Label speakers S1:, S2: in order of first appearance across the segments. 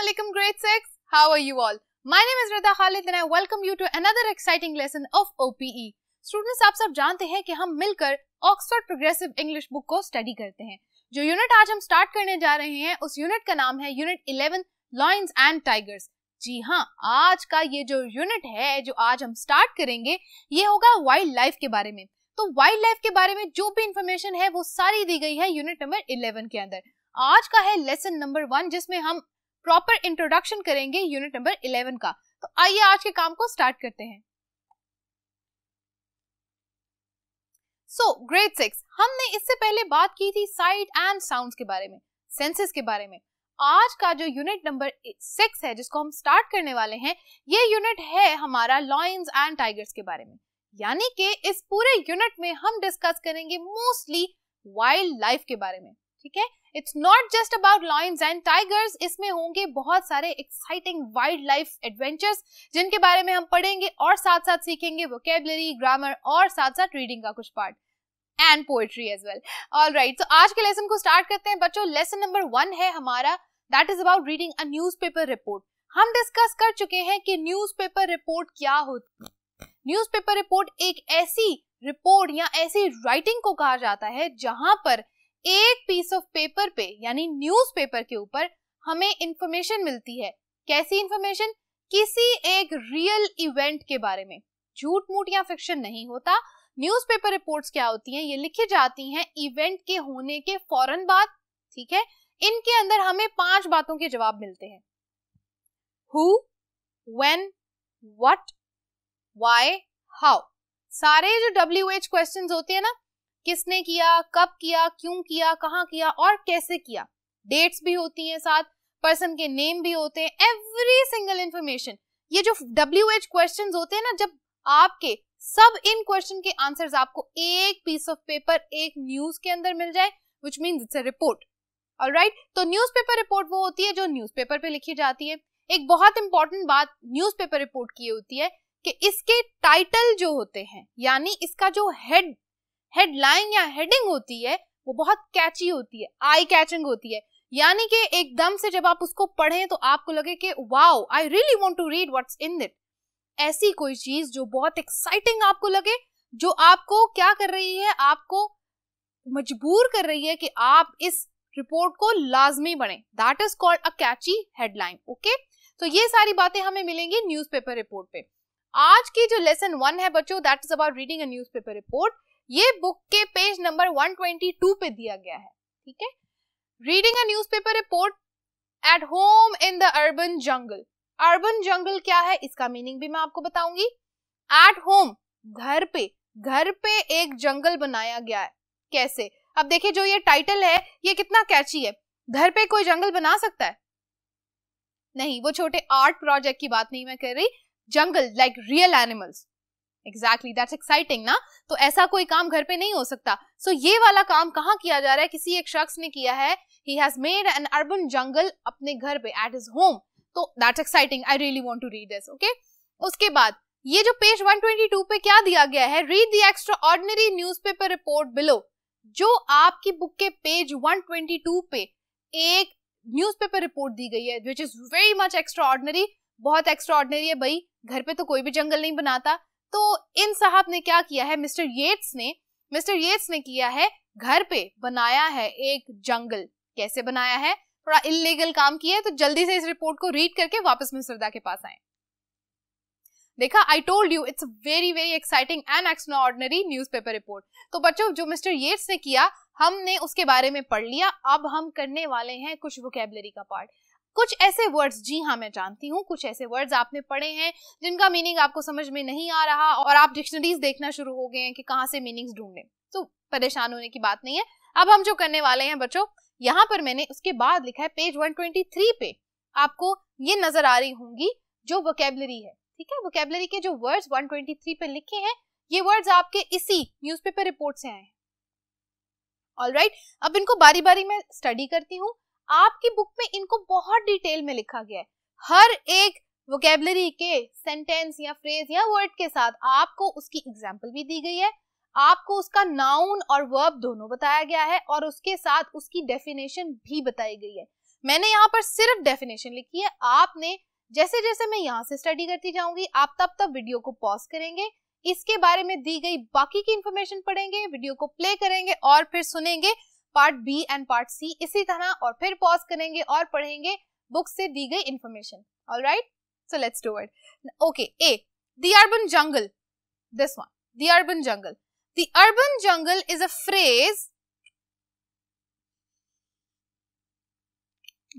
S1: Assalamualaikum grade Six. How are you all? My name is Rida Khalid and I welcome you to another exciting lesson of OPE. Students, आप सब जानते हैं कि हम मिलकर Oxford Progressive English Book को study करते हैं जो unit आज हम start करने जा रहे हैं उस unit का नाम है Unit 11 Lions and Tigers. जी हाँ आज का ये जो unit है जो आज हम start करेंगे ये होगा वाइल्ड लाइफ के बारे में तो वाइल्ड लाइफ के बारे में जो भी information है वो सारी दी गई है unit number 11 के अंदर आज का है लेसन नंबर वन जिसमें हम प्रॉपर इंट्रोडक्शन करेंगे यूनिट नंबर 11 का तो आइए आज के काम को स्टार्ट करते हैं सो ग्रेड सिक्स हमने इससे पहले बात की थी साइट एंड साउंड के बारे में सेंसेस के बारे में आज का जो यूनिट नंबर सिक्स है जिसको हम स्टार्ट करने वाले हैं ये यूनिट है हमारा लॉयंस एंड टाइगर्स के बारे में यानी कि इस पूरे यूनिट में हम डिस्कस करेंगे मोस्टली वाइल्ड लाइफ के बारे में ठीक है it's not just about lions and tigers इसमें होंगे बहुत सारे एक्साइटिंग वाइल्ड लाइफ एडवेंचर्स जिनके बारे में हम पढ़ेंगे और साथ साथ सीखेंगे वोकेबलरी ग्रामर और साथ साथ रीडिंग का कुछ part and poetry as well all right तो आज के लेसन को स्टार्ट करते हैं बच्चों लेसन नंबर वन है हमारा that is about reading a newspaper report हम डिस्कस कर चुके हैं कि न्यूज़पेपर रिपोर्ट क्या होती है न्यूज़पेपर रिपोर्ट एक ऐसी रिपोर्ट या ऐसी राइटिंग को कहा जाता है जहां पर एक पीस ऑफ पेपर पे यानी न्यूज़पेपर के ऊपर हमें इंफॉर्मेशन मिलती है कैसी इंफॉर्मेशन किसी एक रियल इवेंट के बारे में झूठ मूठ या फिक्शन नहीं होता न्यूज़पेपर रिपोर्ट्स क्या होती हैं ये लिखी जाती हैं इवेंट के होने के फौरन बाद ठीक है इनके अंदर हमें पांच बातों के जवाब मिलते हैं who when what why how सारे जो डब्ल्यू एच क्वेश्चन होते हैं ना किसने किया कब किया क्यों किया कहाँ किया और कैसे किया डेट्स भी होती हैं साथ पर्सन के नेम भी होते हैं एवरी सिंगल इंफॉर्मेशन ये जो डब्ल्यू एच क्वेश्चन होते हैं ना जब आपके सब इन क्वेश्चन के आंसर आपको एक पीस ऑफ पेपर एक न्यूज के अंदर मिल जाए which mean it's a report और राइट तो पेपर रिपोर्ट वो होती है जो पेपर पे लिखी जाती है एक बहुत इंपॉर्टेंट बात पेपर रिपोर्ट की होती है कि इसके टाइटल जो होते हैं यानी इसका जो हेड हेडलाइन या हेडिंग होती है वो बहुत कैची होती है आई कैचिंग होती है यानी कि एकदम से जब आप उसको पढ़ें तो आपको लगे कि wow I really want to read what's in it ऐसी कोई चीज जो बहुत एक्साइटिंग आपको लगे जो आपको क्या कर रही है आपको मजबूर कर रही है कि आप इस रिपोर्ट को लाजमी बने that is called a catchy headline okay तो ये सारी बातें हमें मिलेंगी न्यूज़पेपर रिपोर्ट पे आज की जो लेसन वन है बच्चों that is about reading a newspaper report ये बुक के पेज नंबर 122 पे दिया गया है ठीक है reading a newspaper report at home in the urban jungle urban jungle क्या है इसका मीनिंग भी मैं आपको बताऊंगी एट होम घर पे घर पे एक जंगल बनाया गया है कैसे अब देखिए जो ये टाइटल है ये कितना कैची है घर पे कोई जंगल बना सकता है नहीं वो छोटे आर्ट प्रोजेक्ट की बात नहीं मैं कर रही jungle like real animals exactly that's exciting ना तो ऐसा कोई काम घर पे नहीं हो सकता सो so, ये वाला काम कहाँ किया जा रहा है किसी एक शख्स ने किया है he has made an urban jungle अपने घर पे एट इज होम तो that's exciting I really want to read this okay उसके बाद ये जो पेज 122 पे क्या दिया गया है read the extraordinary newspaper report below जो आपकी बुक के पेज 122 पे एक न्यूज़पेपर रिपोर्ट दी गई है which is very much extraordinary बहुत एक्स्ट्रा ऑर्डिनरी है भाई घर पे तो कोई भी जंगल नहीं बनाता तो इन साहब ने क्या किया है मिस्टर येट्स ने मिस्टर येट्स ने किया है घर पे बनाया है एक जंगल कैसे बनाया है थोड़ा इलीगल काम किया है तो जल्दी से इस रिपोर्ट को रीड करके वापस मिसरदा के पास आए देखा I told you it's very very exciting and extraordinary newspaper report तो बच्चों जो मिस्टर येट्स ने किया हमने उसके बारे में पढ़ लिया अब हम करने वाले हैं कुछ वोकेबलरी का पार्ट कुछ ऐसे वर्ड्स जी हाँ मैं जानती हूँ कुछ ऐसे वर्ड्स आपने पढ़े हैं जिनका मीनिंग आपको समझ में नहीं आ रहा और आप डिक्शनरीज देखना शुरू हो गए हैं कि कहाँ से मीनिंग्स ढूंढने तो परेशान होने की बात नहीं है अब हम जो करने वाले हैं बच्चों यहाँ पर मैंने उसके बाद लिखा है पेज 123 पे आपको ये नजर आ रही होंगी जो वोकेबलरी है ठीक है वोकेबलरी के जो वर्ड्स 123 पे लिखे हैं ये वर्ड्स आपके इसी न्यूज़पेपर रिपोर्ट से आए हैं ऑलराइट right, अब इनको बारी बारी मैं स्टडी करती हूँ आपकी बुक में इनको बहुत डिटेल में लिखा गया है हर एक वोकेबलरी के सेंटेंस या फ्रेज या वर्ड के साथ आपको उसकी एग्जाम्पल भी दी गई है आपको उसका नाउन और वर्ब दोनों बताया गया है और उसके साथ उसकी डेफिनेशन भी बताई गई है मैंने यहाँ पर सिर्फ डेफिनेशन लिखी है आपने जैसे जैसे मैं यहाँ से स्टडी करती जाऊंगी आप तब तब वीडियो को पॉज करेंगे इसके बारे में दी गई बाकी की इंफॉर्मेशन पढ़ेंगे वीडियो को प्ले करेंगे और फिर सुनेंगे part B and part C इसी तरह और फिर पॉज करेंगे और पढ़ेंगे बुक से दी गई information all right so let's do it okay a the urban jungle this one the urban jungle the urban jungle is a phrase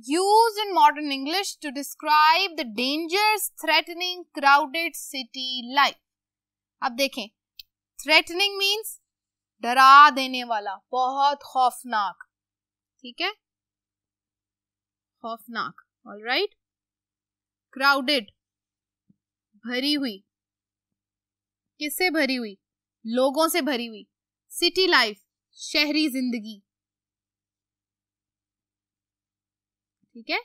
S1: used in modern English to describe the dangers threatening crowded city life. अब देखें threatening means डरा देने वाला बहुत खौफनाक ठीक है खौफनाक ऑल राइट क्राउडेड भरी हुई किससे भरी हुई लोगों से भरी हुई सिटी लाइफ शहरी जिंदगी ठीक है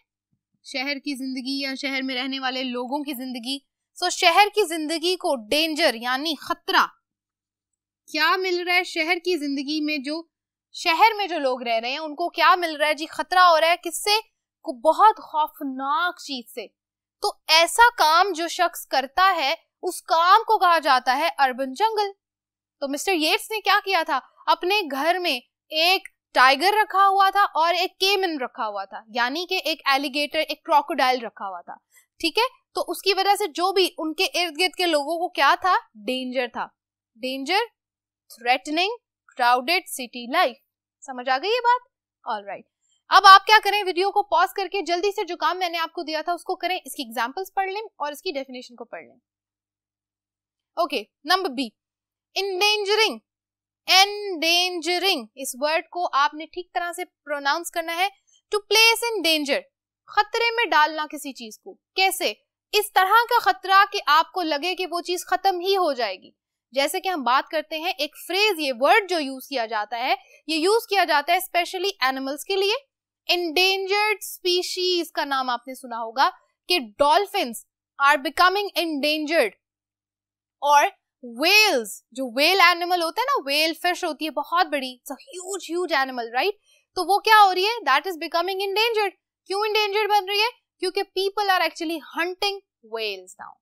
S1: शहर की जिंदगी या शहर में रहने वाले लोगों की जिंदगी सो so, शहर की जिंदगी को डेंजर यानी खतरा क्या मिल रहा है शहर की जिंदगी में जो शहर में जो लोग रह रहे हैं उनको क्या मिल रहा है जी खतरा हो रहा है किससे को बहुत खौफनाक चीज से तो ऐसा काम जो शख्स करता है उस काम को कहा जाता है अर्बन जंगल तो मिस्टर येट्स ने क्या किया था अपने घर में एक टाइगर रखा हुआ था और एक केमन रखा हुआ था यानी कि एक एलिगेटर एक क्रोकोडाइल रखा हुआ था ठीक है तो उसकी वजह से जो भी उनके इर्द गिर्द के लोगों को क्या था डेंजर था danger threatening crowded city life समझ आ गई ये बात ऑल राइट right. अब आप क्या करें वीडियो को पॉज करके जल्दी से जो काम मैंने आपको दिया था उसको करें इसकी एग्जाम्पल्स पढ़ लें और इसकी डेफिनेशन को पढ़ लें okay number B endangering endangering इस वर्ड को आपने ठीक तरह से प्रोनाउंस करना है टू प्लेस इन डेंजर खतरे में डालना किसी चीज को कैसे इस तरह का खतरा कि आपको लगे कि वो चीज खत्म ही हो जाएगी जैसे कि हम बात करते हैं एक फ्रेज ये वर्ड जो यूज किया जाता है ये यूज किया जाता है स्पेशली एनिमल्स के लिए इनडेंजर्ड स्पीशीज का नाम आपने सुना होगा कि डॉल्फिन आर बिकमिंग इनडेंजर्ड और वेल्स जो वेल एनिमल होता है ना वेल फिश होती है बहुत बड़ी ह्यूज ह्यूज एनिमल राइट तो वो क्या हो रही है दैट इज बिकमिंग इनडेंजर्ड क्यों इनडेंजर्ड बन रही है क्योंकि people are actually hunting whales now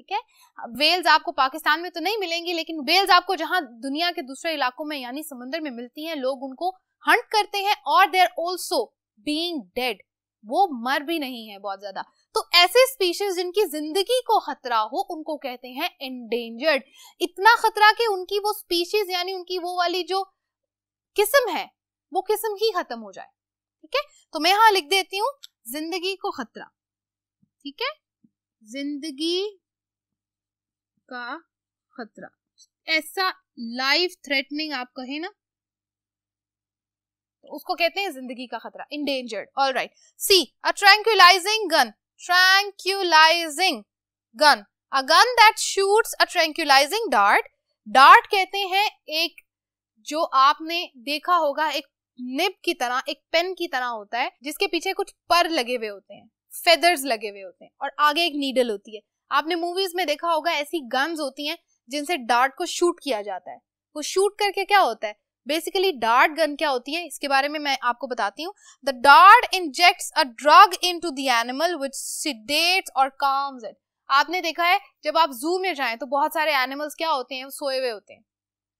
S1: ठीक है वेल्स आपको पाकिस्तान में तो नहीं मिलेंगी लेकिन वेल्स आपको जहां दुनिया के दूसरे इलाकों में यानी समुद्र में मिलती हैं लोग उनको हंट करते हैं और they are also being dead वो मर भी नहीं है बहुत ज्यादा तो ऐसे स्पीशीज जिनकी जिंदगी को खतरा हो उनको कहते हैं एंडेंजर्ड इतना खतरा कि उनकी वो स्पीशीज यानी उनकी वो वाली जो किस्म है वो किस्म ही खत्म हो जाए ठीक है तो मैं यहां लिख देती हूं जिंदगी को खतरा ठीक है जिंदगी का खतरा ऐसा लाइफ थ्रेटनिंग आप कहें ना तो उसको कहते हैं जिंदगी का खतरा endangered all right see a tranquilizing gun tranquilizing gun a gun that shoots a tranquilizing dart dart कहते हैं एक जो आपने देखा होगा एक निब की तरह एक पेन की तरह होता है जिसके पीछे कुछ पर लगे हुए होते हैं फेदर्स लगे हुए होते हैं और आगे एक नीडल होती है आपने मूवीज में देखा होगा ऐसी गन्स होती हैं जिनसे डार्ट को शूट किया जाता है वो शूट करके क्या होता है बेसिकली डार्ट गन क्या होती है इसके बारे में मैं आपको बताती हूँ the dart inject a drug into animal which sedates और काम्स इट आपने देखा है जब आप जू में जाए तो बहुत सारे एनिमल्स क्या होते हैं सोए हुए होते हैं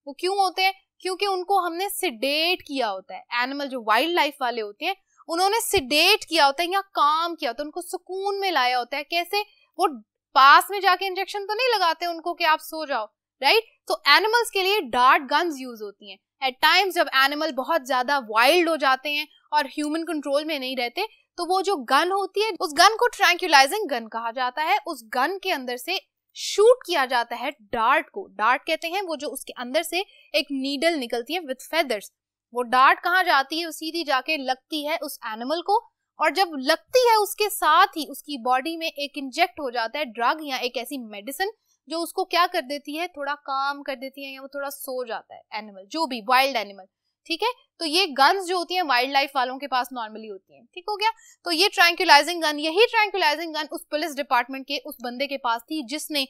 S1: वो क्यों होते हैं क्योंकि उनको हमने सिडेट किया होता है एनिमल जो वाइल्ड लाइफ वाले होते हैं उन्होंने सिडेट किया होता है या काम किया होता है उनको सुकून में लाया होता है कैसे वो पास में जाके इंजेक्शन तो नहीं लगाते उनको कि आप सो जाओ राइट तो एनिमल्स के लिए डार्ट गन्स यूज होती हैं एट टाइम्स जब एनिमल बहुत ज्यादा वाइल्ड हो जाते हैं और ह्यूमन कंट्रोल में नहीं रहते तो वो जो गन होती है उस गन को ट्रैंक्यूलाइजिंग गन कहा जाता है उस गन के अंदर से शूट किया जाता है डार्ट को डार्ट कहते हैं वो जो उसके अंदर से एक नीडल निकलती है विथ फेदर्स वो डार्ट कहाँ जाती है सीधी जाके लगती है उस एनिमल को और जब लगती है उसके साथ ही उसकी बॉडी में एक इंजेक्ट हो जाता है ड्रग या एक ऐसी मेडिसिन जो उसको क्या कर देती है थोड़ा काम कर देती है या वो थोड़ा सो जाता है एनिमल जो भी वाइल्ड एनिमल ठीक है तो ये गन्स जो होती हैं वाइल्ड लाइफ वालों के पास नॉर्मली होती हैं ठीक हो गया तो ये ट्रैंकुलाइजिंग गन यही ट्रैंकुलाइजिंग गन उस पुलिस डिपार्टमेंट के उस बंदे के पास थी जिसने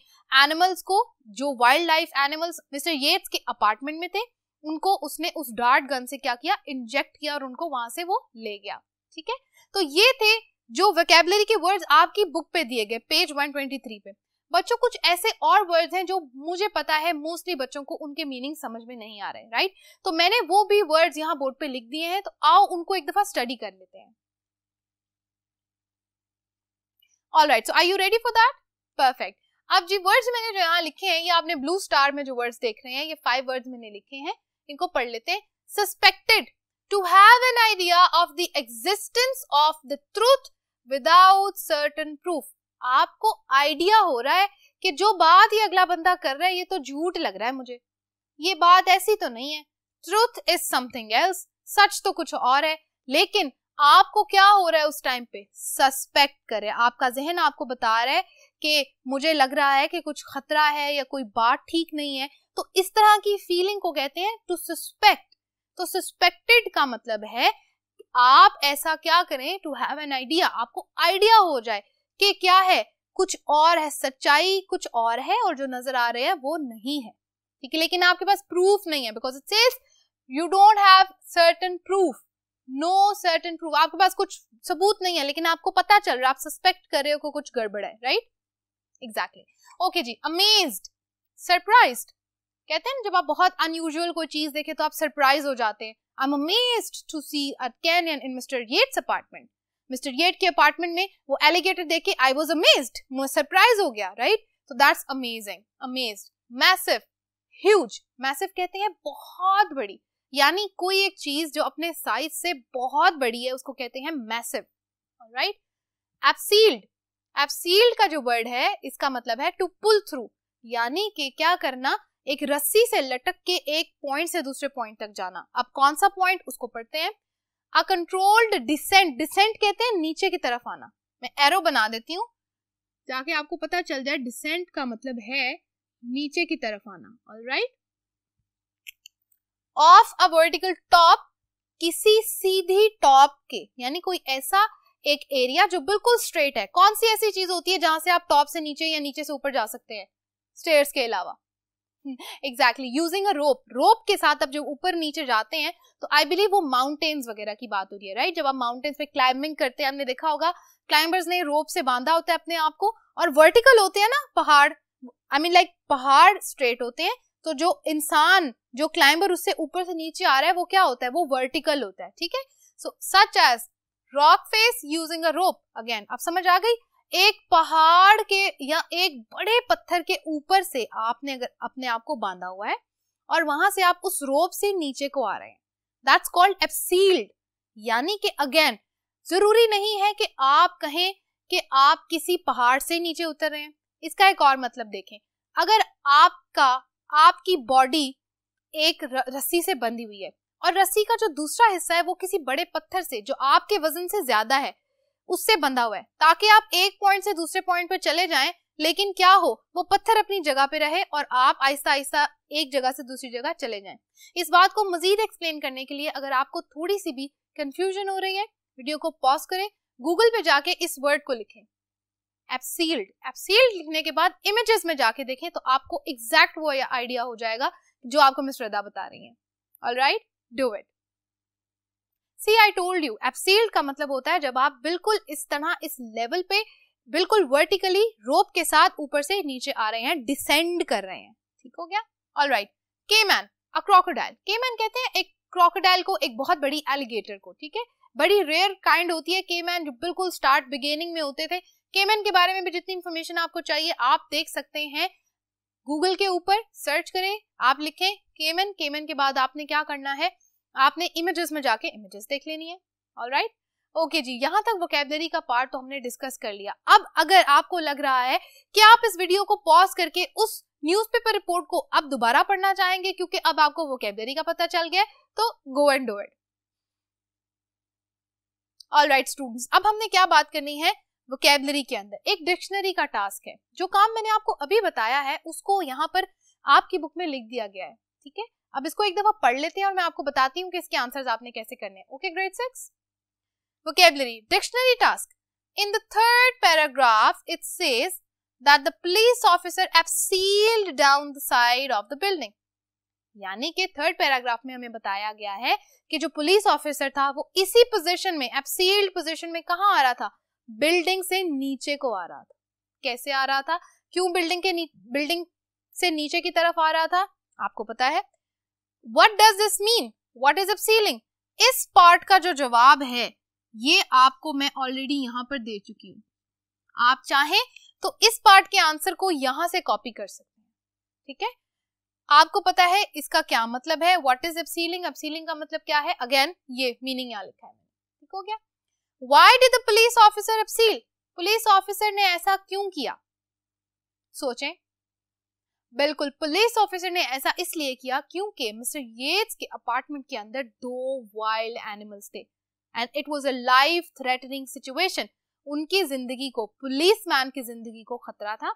S1: एनिमल्स को जो wildlife animals Mister Yates के अपार्टमेंट में थे उनको उसने उस डार्ट गन से क्या किया इंजेक्ट किया और उनको वहां से वो ले गया ठीक है तो ये थे जो वेकेबलरी के वर्ड्स आपकी बुक पे दिए गए पेज 123 पे बच्चों कुछ ऐसे और वर्ड्स हैं जो मुझे पता है मोस्टली बच्चों को उनके मीनिंग समझ में नहीं आ रहे राइट तो मैंने वो भी वर्ड्स यहाँ बोर्ड पे लिख दिए हैं तो आओ उनको एक दफा स्टडी कर लेते हैं all right so I you ready for that perfect अब जी वर्ड्स मैंने जो यहाँ लिखे हैं ये आपने ब्लू स्टार में जो वर्ड्स देख रहे हैं ये फाइव वर्ड्स मैंने लिखे हैं इनको पढ़ लेते हैं suspected to have an idea of the existence of the truth without certain proof. आपको आइडिया हो रहा है कि जो बात ये अगला बंदा कर रहा है ये तो झूठ लग रहा है मुझे ये बात ऐसी तो नहीं है ट्रुथ इज समथिंग एल्स सच तो कुछ और है लेकिन आपको क्या हो रहा है उस टाइम पे सस्पेक्ट करे आपका जहन आपको बता रहा है कि मुझे लग रहा है कि कुछ खतरा है या कोई बात ठीक नहीं है तो इस तरह की फीलिंग को कहते हैं टू सस्पेक्ट तो सस्पेक्टेड का मतलब है आप ऐसा क्या करें टू हैव एन आइडिया आपको आइडिया हो जाए कि क्या है कुछ और है सच्चाई कुछ और है और जो नजर आ रहे हैं वो नहीं है ठीक है लेकिन आपके पास प्रूफ नहीं है because it says you don't have certain proof no certain proof आपके पास कुछ सबूत नहीं है लेकिन आपको पता चल रहा है आप सस्पेक्ट कर रहे हो कुछ गड़बड़ है right exactly okay G amazed surprised कहते हैं जब आप बहुत अनयूजल कोई चीज देखे तो आप सरप्राइज हो जाते हैं I am amazed to see a canyon in Mister Yates apartment Mister Yate के अपार्टमेंट में वो एलिगेटर देखे आई वॉज अमेज्ड सरप्राइज हो गया राइट तो that's amazing amazed massive huge massive कहते हैं बहुत बड़ी यानी कोई एक चीज जो अपने साइज से बहुत बड़ी है उसको कहते हैं मैसिव राइट एपसील्ड एपसील्ड का जो वर्ड है इसका मतलब है टू पुल थ्रू यानी कि क्या करना एक रस्सी से लटक के एक पॉइंट से दूसरे पॉइंट तक जाना अब कौन सा पॉइंट उसको पढ़ते हैं अकंट्रोल्ड डिसेंट डिसेंट कहते हैं नीचे की तरफ आना मैं एरो बना देती हूँ ताकि आपको पता चल जाए डिसेंट का मतलब है नीचे की तरफ आना all right of a vertical top किसी सीधी टॉप के यानी कोई ऐसा एक एरिया जो बिल्कुल स्ट्रेट है कौन सी ऐसी चीज होती है जहां से आप टॉप से नीचे या नीचे से ऊपर जा सकते हैं स्टेयर्स के अलावा एग्जैक्टली यूजिंग अ रोप रोप के साथ अब जब ऊपर नीचे जाते हैं तो आई बिलीव वो माउंटेन्स वगैरह की बात हो रही है राइट right? जब आप माउंटेन्स पे क्लाइंबिंग करते हैं हमने देखा होगा क्लाइंबर्स ने रोप से बांधा होता है अपने आप को और वर्टिकल होते हैं ना पहाड़ आई मीन लाइक पहाड़ स्ट्रेट होते हैं तो जो इंसान जो क्लाइंबर उससे ऊपर से नीचे आ रहा है वो क्या होता है वो वर्टिकल होता है ठीक है so such as rock face using a rope again आप समझ आ गई एक पहाड़ के या एक बड़े पत्थर के ऊपर से आपने अगर अपने आप को बांधा हुआ है और वहां से आप उस रोप से नीचे को आ रहे हैं दैट्स कॉल्ड एप्सील्ड यानी कि अगेन जरूरी नहीं है कि आप कहें कि आप किसी पहाड़ से नीचे उतर रहे हैं इसका एक और मतलब देखें अगर आपका आपकी बॉडी एक रस्सी से बंधी हुई है और रस्सी का जो दूसरा हिस्सा है वो किसी बड़े पत्थर से जो आपके वजन से ज्यादा है उससे बंधा हुआ है ताकि आप एक पॉइंट से दूसरे पॉइंट पर चले जाएं लेकिन क्या हो वो पत्थर अपनी जगह पे रहे और आप आहिस्ता आहिस्ता एक जगह से दूसरी जगह चले जाएं इस बात को मजीद एक्सप्लेन करने के लिए अगर आपको थोड़ी सी भी कंफ्यूजन हो रही है वीडियो को पॉज करें गूगल पे जाके इस वर्ड को लिखें एप्सील्ड एप्सील्ड लिखने के बाद इमेजेस में जाके देखें तो आपको एग्जैक्ट वो आइडिया हो जाएगा जो आपको मिस बता रही है all right do it see I told you abseiled का मतलब होता है जब आप बिल्कुल इस तरह इस लेवल पे बिल्कुल वर्टिकली रोप के साथ ऊपर से नीचे आ रहे हैं डिसेंड कर रहे हैं ठीक हो गया all right caiman a crocodile caiman कहते हैं एक क्रोकोडाइल को एक बहुत बड़ी एलिगेटर को ठीक है बड़ी रेयर काइंड होती है केमैन जो बिल्कुल स्टार्ट बिगेनिंग में होते थे केमैन के बारे में भी जितनी इन्फॉर्मेशन आपको चाहिए आप देख सकते हैं गूगल के ऊपर सर्च करें आप लिखें केमैन केमैन के बाद आपने क्या करना है आपने इमेजेस में जाके इमेजेस देख लेनी है ऑल राइट ओके जी यहाँ तक वोकेबलरी का पार्ट तो हमने डिस्कस कर लिया अब अगर आपको लग रहा है कि आप इस वीडियो को पॉज करके उस न्यूज़पेपर रिपोर्ट को अब दोबारा पढ़ना चाहेंगे क्योंकि अब आपको वोकेबलरी का पता चल गया तो go and do it all right students अब हमने क्या बात करनी है वोकेबलरी के अंदर एक डिक्शनरी का टास्क है जो काम मैंने आपको अभी बताया है उसको यहाँ पर आपकी बुक में लिख दिया गया है ठीक है अब इसको एक दफा पढ़ लेते हैं और मैं आपको बताती हूँ कि इसके आंसर्स आपने कैसे करने हैं okay grade six vocabulary dictionary task in the third paragraph it says that the police officer have sealed down the side of the building यानी कि थर्ड पैराग्राफ में हमें बताया गया है कि जो पुलिस ऑफिसर था वो इसी पोजीशन में एब्सील्ड पोजीशन में कहा आ रहा था बिल्डिंग से नीचे को आ रहा था कैसे आ रहा था क्यों बिल्डिंग के बिल्डिंग से नीचे की तरफ आ रहा था आपको पता है what does this mean what is sealing इस पार्ट का जो जवाब है ये आपको मैं ऑलरेडी यहाँ पर दे चुकी हूँ आप चाहें तो इस पार्ट के आंसर को यहां से कॉपी कर सकते हैं ठीक है आपको पता है इसका क्या मतलब है वॉट इज अपसीलिंग अपसीलिंग का मतलब क्या है अगेन ये मीनिंग यहाँ लिखा है ठीक हो गया why did the police officer abseil police officer ने ऐसा क्यों किया सोचें बिल्कुल पुलिस ऑफिसर ने ऐसा इसलिए किया क्योंकि मिस्टर येट्स के अपार्टमेंट के अंदर दो वाइल्ड एनिमल्स थे and it was a life threatening situation उनकी जिंदगी को पुलिसमैन की जिंदगी को खतरा था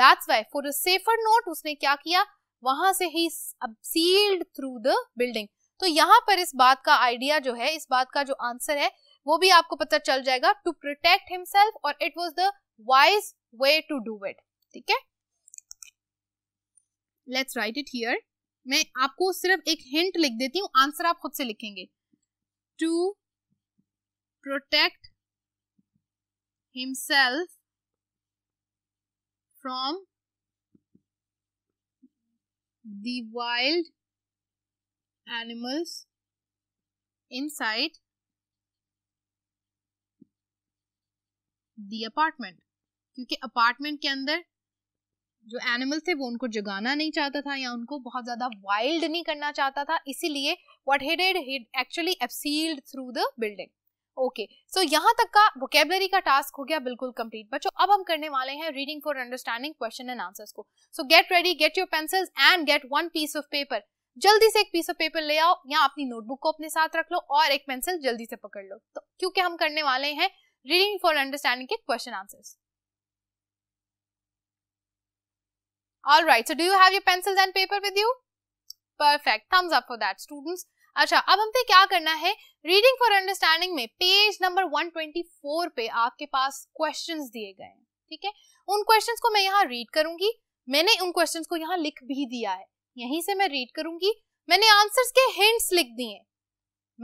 S1: that's why for a safer note उसने क्या किया वहां से ही सील्ड थ्रू द बिल्डिंग तो यहाँ पर इस बात का आइडिया जो है इस बात का जो आंसर है वो भी आपको पता चल जाएगा टू प्रोटेक्ट हिमसेल्फ और it was the wise way to do it ठीक है लेट्स राइट इट हियर मैं आपको सिर्फ एक हिंट लिख देती हूँ आंसर आप खुद से लिखेंगे to protect himself from the wild animals inside the apartment क्योंकि अपार्टमेंट के अंदर जो एनिमल थे वो उनको जगाना नहीं चाहता था या उनको बहुत ज़्यादा वाइल्ड नहीं करना चाहता था इसीलिए what headed actually abseiled through the building okay so यहाँ तक का वोकेबलरी का टास्क हो गया बिल्कुल कंप्लीट बच्चों अब हम करने वाले हैं reading for understanding question and answers को so get ready get your pencils and get one piece of paper जल्दी से एक पीस ऑफ पेपर ले आओ या अपनी नोटबुक को अपने साथ रख लो और एक पेंसिल जल्दी से पकड़ लो तो क्योंकि हम करने वाले हैं रीडिंग फॉर अंडरस्टैंडिंग के question answers All right. So do you have your pencils and paper with you? Perfect. Thumbs up for that, students. अच्छा अब हमें क्या करना है रीडिंग फॉर अंडरस्टैंडिंग में पेज नंबर 124 पे आपके पास क्वेश्चंस दिए गए हैं ठीक है उन क्वेश्चंस को मैं यहाँ रीड करूंगी मैंने उन क्वेश्चंस को यहाँ लिख भी दिया है यहीं से मैं रीड करूंगी मैंने आंसर्स के हिंट्स लिख दिए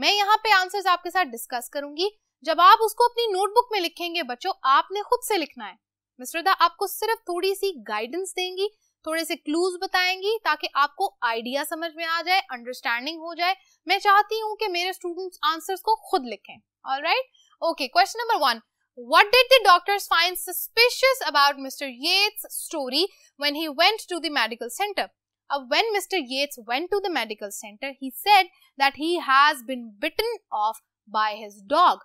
S1: मैं यहाँ पे आंसर्स आपके साथ डिस्कस करूंगी जब आप उसको अपनी नोटबुक में लिखेंगे बच्चों आपने खुद से लिखना है मिस्टर दा आपको सिर्फ थोड़ी सी गाइडेंस देंगी थोड़े से क्लूज बताएंगी ताकि आपको आइडिया समझ में आ जाए अंडरस्टैंडिंग हो जाए मैं चाहती हूँ कि मेरे स्टूडेंट्स आंसर्स को खुद लिखें all right okay question number one what did the doctors find suspicious about Mister Yates story when he went to the medical centre अब when Mister Yates went to the medical centre he said that he has been bitten off by his dog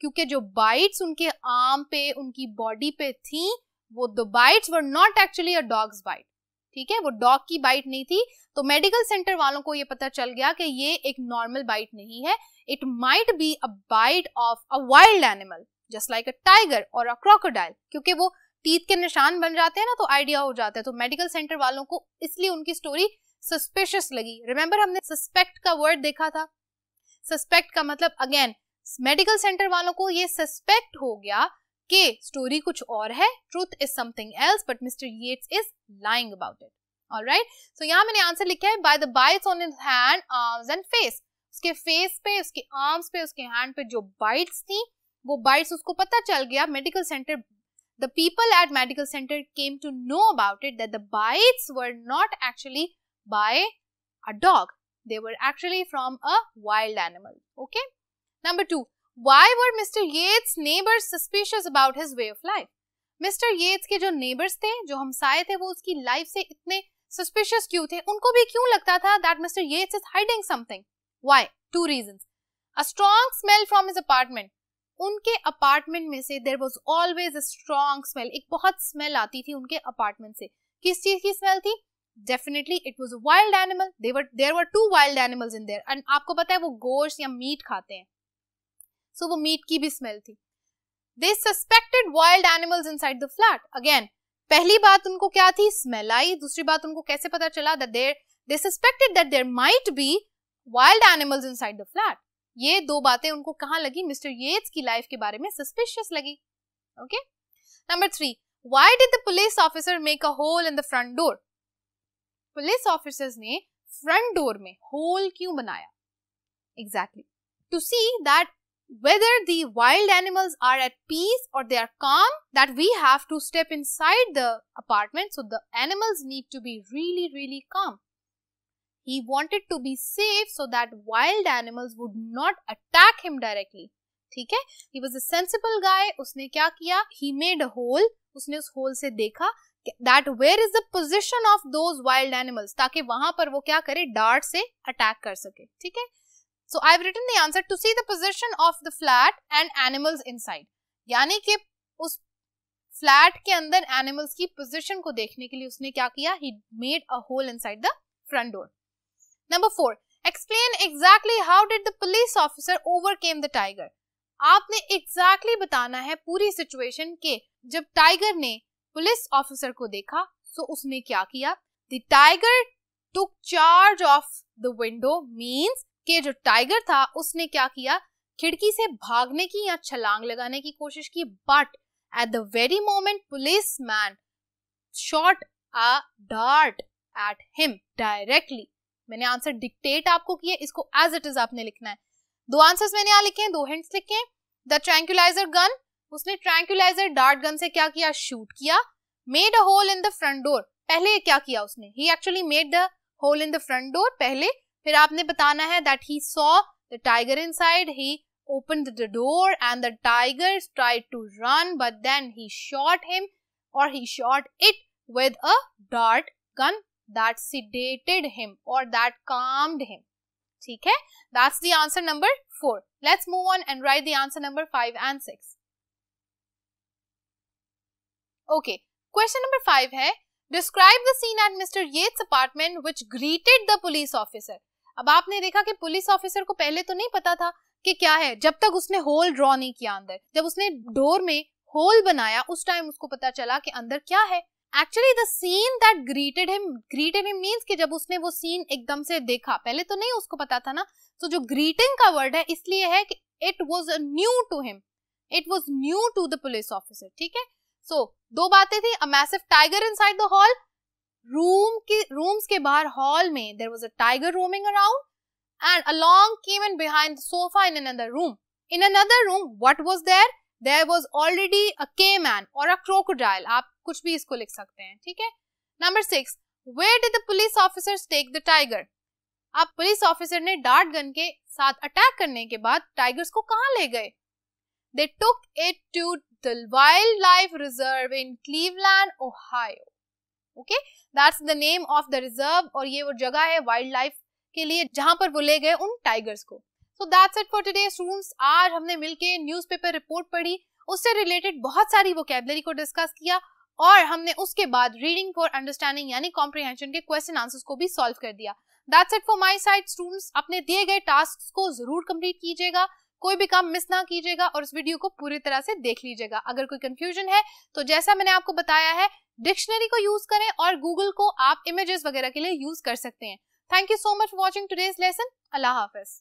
S1: क्योंकि जो bytes उनके arm पे उनकी body पे थी वो the bites were not actually a dog's bite ठीक है वो डॉग की बाइट नहीं थी तो मेडिकल सेंटर वालों को ये पता चल गया कि ये एक नॉर्मल बाइट नहीं है it might be a bite of a wild animal just like a tiger और अ क्रोकोडाइल क्योंकि वो टीथ के निशान बन जाते हैं ना तो आइडिया हो जाता है तो मेडिकल सेंटर वालों को इसलिए उनकी स्टोरी सस्पेशियस लगी रिमेम्बर हमने सस्पेक्ट का वर्ड देखा था सस्पेक्ट का मतलब अगेन मेडिकल सेंटर वालों को ये सस्पेक्ट हो गया कि स्टोरी कुछ और है truth is something else but Mister Yates is lying about it all right so यहाँ मैंने आंसर लिखा है by the bites on his hand arms and face उसके फेस पे उसके आर्म्स पे उसके हैंड पे जो बाइट्स थी वो बाइट्स उसको पता चल गया medical centre the people at medical centre came to know about it that the bites were not actually by a dog they were actually from a wild animal okay number two why were Mr. Yates' neighbors suspicious about his way of life? Mr. Yates के जो neighbours थे जो हमसाए थे वो उसकी life से इतने suspicious क्यों थे उनको भी क्यों लगता था that Mr. Yates is hiding something? Why? Two reasons. A strong smell from his apartment. उनके अपार्टमेंट में से there was always strong smell एक बहुत स्मेल आती थी उनके अपार्टमेंट से किस चीज की स्मेल थी definitely it was wild animal there were two wild animals in there and आपको पता है वो गोश्त या मीट खाते हैं सो वो मीट की भी स्मेल थी they suspected wild animals inside the flat again पहली बात उनको क्या थी स्मेल आई दूसरी बात उनको कैसे पता चला that there they suspected that there might be wild animals inside the flat ये दो बातें उनको कहां लगी मिस्टर येट्स की लाइफ के बारे में सस्पिशियस लगी okay number three why did the police officer make a hole in the front door police officers ने फ्रंट डोर में होल क्यों बनाया exactly to see that whether the wild animals are at peace or they are calm that we have to step inside the apartment so the animals need to be really really calm he wanted to be safe so that wild animals would not attack him directly theek he was a sensible guy usne kya kiya he made a hole usne us hole se dekha that where is the position of those wild animals taki wahan par wo kya kare dart se attack kar sake So I've written the answer to see the position of the flat and animals inside. यानी कि उस flat के अंदर animals की position को देखने के लिए उसने क्या किया he made a hole inside the front door number four explain exactly how did the police officer overcame the tiger आपने एग्जैक्टली exactly बताना है पूरी सिचुएशन के जब टाइगर ने पुलिस ऑफिसर को देखा सो तो उसने क्या किया the tiger took charge of the window means कि जो टाइगर था उसने क्या किया खिड़की से भागने की या छलांग लगाने की कोशिश की but at the very moment policeman shot a dart at him directly मैंने आंसर डिक्टेट आपको किया इसको एज इट इज आपने लिखना है दो आंसर्स मैंने यहाँ लिखे हैं दो हिंट्स लिखे हैं द ट्रैंकुलाइजर गन उसने ट्रैंकुलाइजर डार्ट गन से क्या किया शूट किया made a hole in the front door पहले क्या किया उसने he actually made the hole in the front door पहले फिर आपने बताना है that he saw the tiger inside he open the door and the tiger tried to run but then he shot him और he shot it with a dart gun that sedated him और that calmed him ठीक है that's the answer number four let's move on and write the answer number five and six okay question number five है describe the scene at Mister Yates apartment which greeted the police officer अब आपने देखा कि police officer को पहले तो नहीं पता था कि क्या है जब तक उसने होल ड्रॉ नहीं किया अंदर जब उसने डोर में होल बनाया उस टाइम उसको पता चला कि अंदर क्या है actually the scene that greeted him greeted him means कि जब उसने वो सीन एकदम से देखा पहले तो नहीं उसको पता था ना तो जो ग्रीटिंग का वर्ड है इसलिए है कि it was new to him it was new to the police officer ठीक है सो so, दो बातें थी a massive tiger inside the hall room के रूम्स के बाहर हॉल में there was a tiger roaming around and along came an behind sofa in an room in an room what was there there was already a caiman और a crocodile आप कुछ भी इसको लिख सकते हैं ठीक है number six where did the police officer take the tiger अब पुलिस ऑफिसर ने डार्ट गन के साथ अटैक करने के बाद टाइगर्स को कहा ले गए they took it to the wildlife reserve in Cleveland Ohio okay that's the name of the reserve और ये वो जगह है वाइल्ड लाइफ के लिए जहां पर वो ले गए उन टाइगर्स को so that's it for today students आज हमने मिलके न्यूज़पेपर रिपोर्ट पढ़ी उससे रिलेटेड बहुत सारी वोकेबलरी को डिस्कस किया और हमने उसके बाद रीडिंग फॉर अंडरस्टैंडिंग यानी कॉम्प्रिहेंशन के क्वेश्चन आंसर्स को भी सॉल्व कर दिया that's it for my side students अपने दिए गए टास्क को जरूर कंप्लीट कीजिएगा कोई भी काम मिस ना कीजिएगा और इस वीडियो को पूरी तरह से देख लीजिएगा अगर कोई कंफ्यूजन है तो जैसा मैंने आपको बताया है डिक्शनरी को यूज करें और गूगल को आप इमेजेस वगैरह के लिए यूज कर सकते हैं thank you so much for watching today's lesson अल्लाह हाफिज़